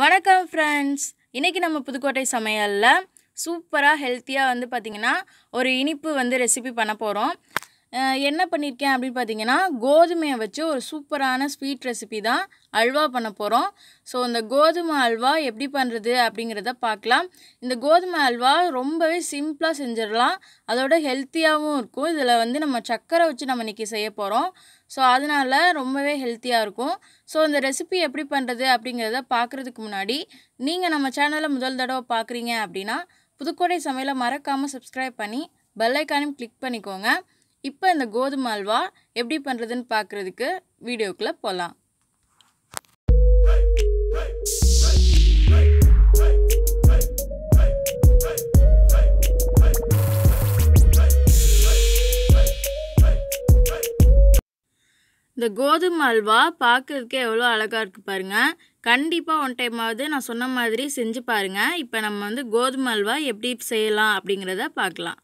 வணக்கம் ஃப்ரெண்ட்ஸ் இன்றைக்கி நம்ம புதுக்கோட்டை சமையலில் சூப்பராக ஹெல்த்தியாக வந்து பார்த்திங்கன்னா ஒரு இனிப்பு வந்து ரெசிபி பண்ண போகிறோம் என்ன பண்ணியிருக்கேன் அப்படின்னு பார்த்தீங்கன்னா கோதுமையை வச்சு ஒரு சூப்பரான ஸ்வீட் ரெசிபி தான் அல்வா பண்ண போகிறோம் ஸோ இந்த கோதுமை அல்வா எப்படி பண்ணுறது அப்படிங்கிறத பார்க்கலாம் இந்த கோதுமை அல்வா ரொம்பவே சிம்பிளாக செஞ்சிடலாம் அதோட ஹெல்த்தியாகவும் இருக்கும் இதில் வந்து நம்ம சக்கரை வச்சு நம்ம இன்றைக்கி செய்ய போகிறோம் ஸோ அதனால் ரொம்பவே ஹெல்த்தியாக இருக்கும் ஸோ இந்த ரெசிபி எப்படி பண்ணுறது அப்படிங்கிறத பார்க்குறதுக்கு முன்னாடி நீங்கள் நம்ம சேனலை முதல் தடவை பார்க்குறீங்க அப்படின்னா புதுக்கோட்டை சமையலை மறக்காமல் சப்ஸ்கிரைப் பண்ணி பெல்லைக்கானும் கிளிக் பண்ணிக்கோங்க இப்போ இந்த கோதுமை அல்வா எப்படி பண்ணுறதுன்னு பார்க்குறதுக்கு வீடியோக்குள்ளே போகலாம் இந்த கோதுமை அல்வா பார்க்குறதுக்கே எவ்வளோ அழகாக இருக்குது பாருங்கள் கண்டிப்பாக ஒன் டைமாவது நான் சொன்ன மாதிரி செஞ்சு பாருங்கள் இப்போ நம்ம வந்து கோதுமை அல்வா எப்படி செய்யலாம் அப்படிங்கிறத பார்க்கலாம்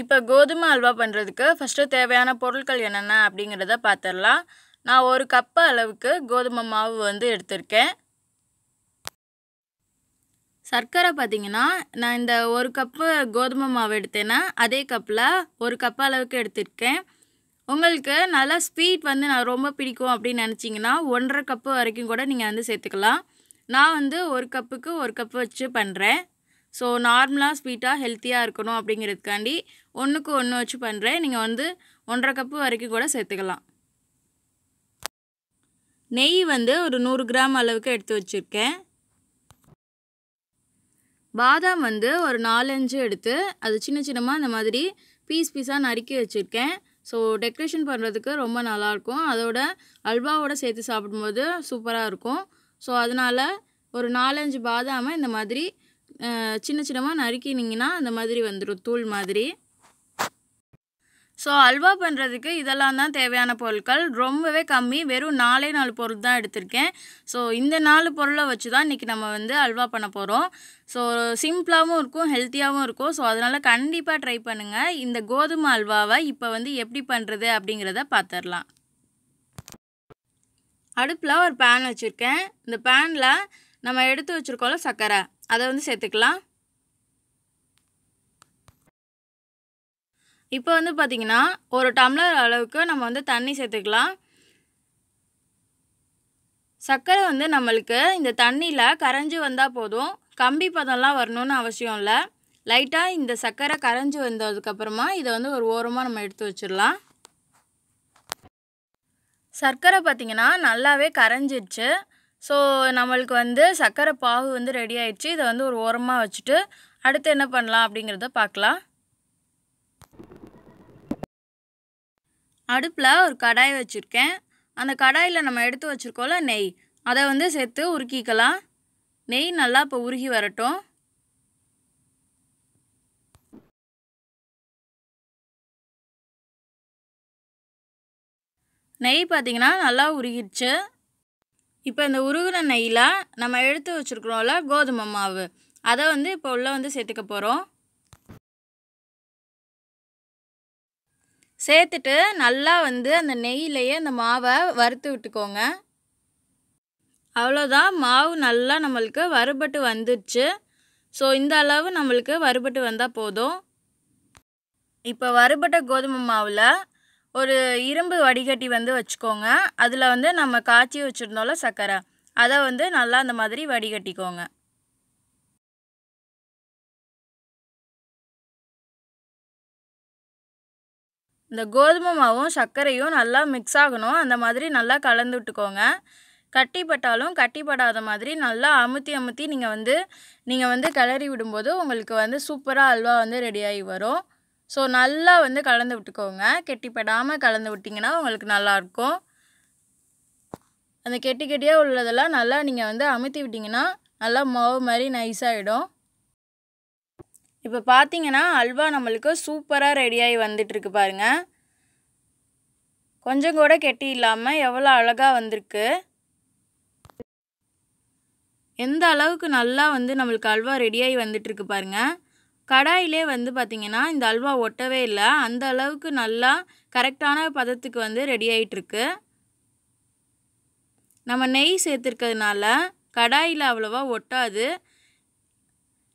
இப்போ கோதுமை அல்வா பண்ணுறதுக்கு ஃபஸ்ட்டு தேவையான பொருட்கள் என்னென்ன அப்படிங்கிறத பார்த்துடலாம் நான் ஒரு கப்பு அளவுக்கு கோதுமை மாவு வந்து எடுத்திருக்கேன் சர்க்கரை பார்த்திங்கன்னா நான் இந்த ஒரு கப்பு கோதுமை மாவு எடுத்தேன்னா அதே கப்பில் ஒரு கப்பு அளவுக்கு எடுத்திருக்கேன் உங்களுக்கு நல்லா ஸ்வீட் வந்து நான் ரொம்ப பிடிக்கும் அப்படின்னு நினச்சிங்கன்னா ஒன்றரை கப்பு வரைக்கும் கூட நீங்கள் வந்து சேர்த்துக்கலாம் நான் வந்து ஒரு கப்புக்கு ஒரு கப்பு வச்சு பண்ணுறேன் ஸோ நார்மலாக ஸ்வீட்டாக ஹெல்த்தியாக இருக்கணும் அப்படிங்கிறதுக்காண்டி ஒன்றுக்கு ஒன்று வச்சு பண்ணுறேன் நீங்கள் வந்து ஒன்றரை கப்பு வரைக்கும் கூட சேர்த்துக்கலாம் நெய் வந்து ஒரு நூறு கிராம் அளவுக்கு எடுத்து வச்சுருக்கேன் பாதாம் வந்து ஒரு நாலஞ்சு எடுத்து அது சின்ன சின்னமாக இந்த மாதிரி பீஸ் பீஸாக நறுக்கி வச்சுருக்கேன் ஸோ டெக்கரேஷன் பண்ணுறதுக்கு ரொம்ப நல்லாயிருக்கும் அதோட அல்வாவோட சேர்த்து சாப்பிடும்போது சூப்பராக இருக்கும் ஸோ அதனால் ஒரு நாலஞ்சு பாதாமை இந்த மாதிரி சின்ன சின்னமாக நறுக்கினீங்கன்னா அந்த மாதிரி வந்துடும் தூள் மாதிரி ஸோ அல்வா பண்ணுறதுக்கு இதெல்லாம் தான் தேவையான பொருட்கள் ரொம்பவே கம்மி வெறும் நாலே நாலு பொருள் தான் எடுத்திருக்கேன் ஸோ இந்த நாலு பொருளை வச்சு தான் இன்றைக்கி நம்ம வந்து அல்வா பண்ண போகிறோம் ஸோ சிம்பிளாகவும் இருக்கும் ஹெல்த்தியாகவும் இருக்கும் ஸோ அதனால் கண்டிப்பாக ட்ரை பண்ணுங்கள் இந்த கோதுமை அல்வாவை இப்போ வந்து எப்படி பண்ணுறது அப்படிங்கிறத பார்த்துடலாம் அடுப்பில் ஒரு பேன் வச்சுருக்கேன் இந்த பேனில் நம்ம எடுத்து வச்சுருக்கோம்ல சர்க்கரை அதை வந்து சேர்த்துக்கலாம் இப்போ வந்து பார்த்திங்கன்னா ஒரு டம்ளர் அளவுக்கு நம்ம வந்து தண்ணி சேர்த்துக்கலாம் சர்க்கரை வந்து நம்மளுக்கு இந்த தண்ணியில் கரைஞ்சி வந்தால் போதும் கம்பி பதம்லாம் வரணும்னு அவசியம் இல்லை லைட்டாக இந்த சர்க்கரை கரைஞ்சி வந்ததுக்கப்புறமா இதை வந்து ஒரு ஓரமாக நம்ம எடுத்து வச்சிடலாம் சர்க்கரை பார்த்திங்கன்னா நல்லாவே கரைஞ்சிடுச்சு ஸோ நம்மளுக்கு வந்து சர்க்கரை பாகு வந்து ரெடி ஆயிடுச்சு இதை வந்து ஒரு ஓரமாக வச்சுட்டு அடுத்து என்ன பண்ணலாம் அப்படிங்கிறத பார்க்கலாம் அடுப்பில் ஒரு கடாய் வச்சுருக்கேன் அந்த கடாயில் நம்ம எடுத்து வச்சுருக்கோம்ல நெய் அதை வந்து சேர்த்து உருக்கிக்கலாம் நெய் நல்லா இப்போ உருகி வரட்டும் நெய் பார்த்திங்கன்னா நல்லா உருகிடுச்சு இப்போ இந்த உருகுன நெய்யில் நம்ம எடுத்து வச்சுருக்குறோம்ல கோதுமை மாவு அதை வந்து இப்போ உள்ளே வந்து சேர்த்துக்க போகிறோம் சேர்த்துட்டு நல்லா வந்து அந்த நெய்யிலையே அந்த மாவை வறுத்து விட்டுக்கோங்க அவ்வளோதான் மாவு நல்லா நம்மளுக்கு வறுபட்டு வந்துடுச்சு ஸோ இந்த அளவு நம்மளுக்கு வறுபட்டு வந்தால் போதும் இப்போ வறுபட்ட கோதுமை மாவில் ஒரு இரும்பு வடிகட்டி வந்து வச்சுக்கோங்க அதில் வந்து நம்ம காய்ச்சி வச்சுருந்தோம்ல சர்க்கரை அதை வந்து நல்லா அந்த மாதிரி வடிகட்டிக்கோங்க இந்த கோதுமை மாவும் சர்க்கரையும் நல்லா மிக்ஸ் ஆகணும் அந்த மாதிரி நல்லா கலந்து விட்டுக்கோங்க கட்டிப்பட்டாலும் கட்டிப்படாத மாதிரி நல்லா அமுத்தி அமுத்தி நீங்கள் வந்து நீங்கள் வந்து கிளறி விடும்போது உங்களுக்கு வந்து சூப்பராக அல்வா வந்து ரெடியாகி வரும் ஸோ நல்லா வந்து கலந்து விட்டுக்கோங்க கெட்டிப்படாமல் கலந்து விட்டிங்கன்னா உங்களுக்கு நல்லாயிருக்கும் அந்த கெட்டி கெட்டியாக உள்ளதெல்லாம் நல்லா நீங்கள் வந்து அமுத்தி விட்டிங்கன்னா நல்லா மாவு மாதிரி நைஸாகிடும் இப்போ பார்த்தீங்கன்னா அல்வா நம்மளுக்கு சூப்பராக ரெடியாகி வந்துட்டுருக்கு பாருங்கள் கொஞ்சம் கூட கெட்டி இல்லாமல் எவ்வளோ அழகாக வந்திருக்கு எந்த அளவுக்கு நல்லா வந்து நம்மளுக்கு அல்வா ரெடியாகி வந்துட்டுருக்கு பாருங்கள் கடாயிலே வந்து பார்த்திங்கன்னா இந்த அல்வா ஒட்டவே இல்லை அந்த அளவுக்கு நல்லா கரெக்டான பதத்துக்கு வந்து ரெடி ஆகிட்டுருக்கு நம்ம நெய் சேர்த்துருக்கிறதுனால கடாயில் அவ்வளோவா ஒட்டாது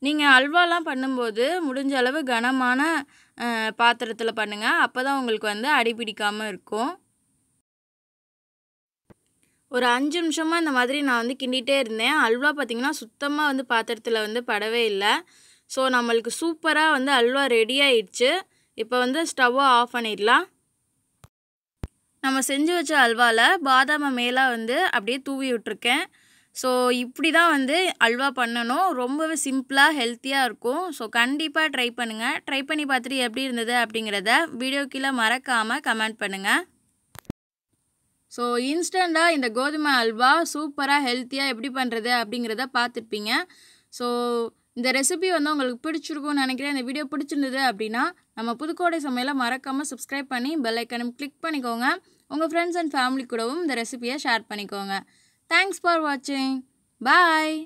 நீங்கள் அல்வாலாம் பண்ணும்போது முடிஞ்ச அளவு கனமான பாத்திரத்தில் பண்ணுங்கள் அப்போ தான் உங்களுக்கு வந்து அடிபிடிக்காமல் இருக்கும் ஒரு அஞ்சு நிமிஷமாக இந்த மாதிரி நான் வந்து கிண்டிகிட்டே இருந்தேன் அல்வா பார்த்திங்கன்னா சுத்தமாக வந்து பாத்திரத்தில் வந்து படவே இல்லை ஸோ நம்மளுக்கு சூப்பராக வந்து அல்வா ரெடி ஆயிடுச்சு இப்போ வந்து ஸ்டவ்வை ஆஃப் பண்ணிடலாம் நம்ம செஞ்சு வச்ச அல்வாவில் பாதாமை மேலே வந்து அப்படியே தூவி விட்ருக்கேன் ஸோ இப்படி தான் வந்து அல்வா பண்ணணும் ரொம்பவே சிம்பிளாக ஹெல்த்தியாக இருக்கும் ஸோ கண்டிப்பாக ட்ரை பண்ணுங்கள் ட்ரை பண்ணி பார்த்துட்டு எப்படி இருந்தது அப்படிங்கிறத வீடியோ கீழே மறக்காமல் கமெண்ட் பண்ணுங்கள் ஸோ இன்ஸ்டண்ட்டாக இந்த கோதுமை அல்வா சூப்பராக ஹெல்த்தியாக எப்படி பண்ணுறது அப்படிங்கிறத பார்த்துருப்பீங்க ஸோ இந்த ரெசிபி வந்து உங்களுக்கு பிடிச்சிருக்கும்னு நினைக்கிறேன் இந்த வீடியோ பிடிச்சிருந்தது அப்படின்னா நம்ம புதுக்கோடை சமையலை மறக்காமல் சப்ஸ்கிரைப் பண்ணி பெல் ஐக்கனும் கிளிக் பண்ணிக்கோங்க உங்கள் ஃப்ரெண்ட்ஸ் அண்ட் ஃபேமிலி கூடவும் இந்த ரெசிபியை ஷேர் பண்ணிக்கோங்க தேங்க்ஸ் ஃபார் வாட்சிங் பாய்